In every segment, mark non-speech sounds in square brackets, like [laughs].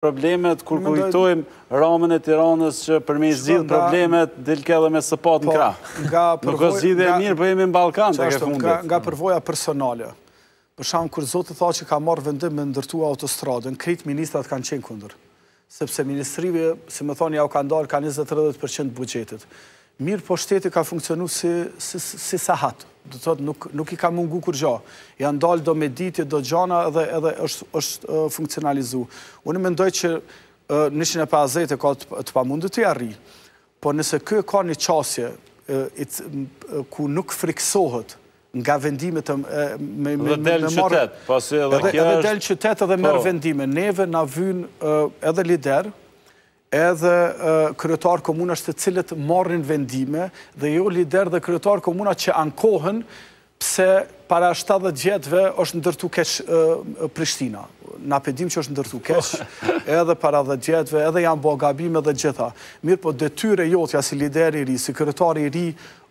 problemet kur kujtojmë ramën e tiranës që përmi zhidhë problemet dilke edhe me sëpat në po, kra. Nuk është zhidhë e mirë, përjemi po në Balkan të ke fundit. Nga përvoja personale, përsham kur zotë të tha që ka marrë vendim me ndërtu autostradën, kritë ministrat kanë qenë kundër, sepse ministrive, si më thoni, ja u ka ka 20-30% budgetit. Mirë, po shteti ka funksionu si sa hatë, dhe të thotë nuk i ka mungu kur gjo. Janë dalë do me do gjana edhe edhe është funksionalizu. Unë mendoj që 150 e pa ka të pa mundu të jarri, po nëse kë ka një qasje ku nuk friksohet, nga vendimit të me marrë... pasi edhe kjerë është... delë qytetë edhe merë po. vendimit. Neve nga vynë edhe lider, edhe kryetarë komunash të cilët marrin vendime dhe jo lider dhe kryetarë komunat që ankohen pse para 70 gjetëve është ndërtu kesh Prishtina. Na pedim që është ndërtu kesh po. [laughs] edhe para 10 gjetëve, edhe janë bo gabime dhe gjitha. Mirë po, detyre jotja si lider i ri, si kryetar i ri,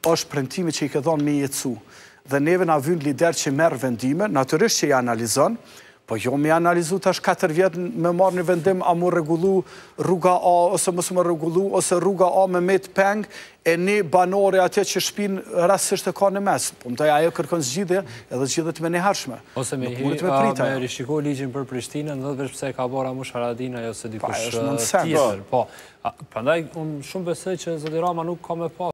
është prentimi që i këdhonë me jetësu. Dhe neve na vynë lider që merë vendime, naturisht që i analizonë, Po jo me analizu tash 4 vjetë me marrë një vendim a mu regullu rruga A ose mësë më regullu ose rruga A me të peng e një banore atje që shpinë rrasësht të ka në mes. Po më taj ajo kërkon zgjidhe edhe zgjidhe të me një hershme. Ose me hi me rishiko ligjin për Prishtinën dhe dhe përse ka bora mu Sharadina jo se dikush tjesër. Po, përndaj unë shumë besej që Zodirama nuk ka me pas.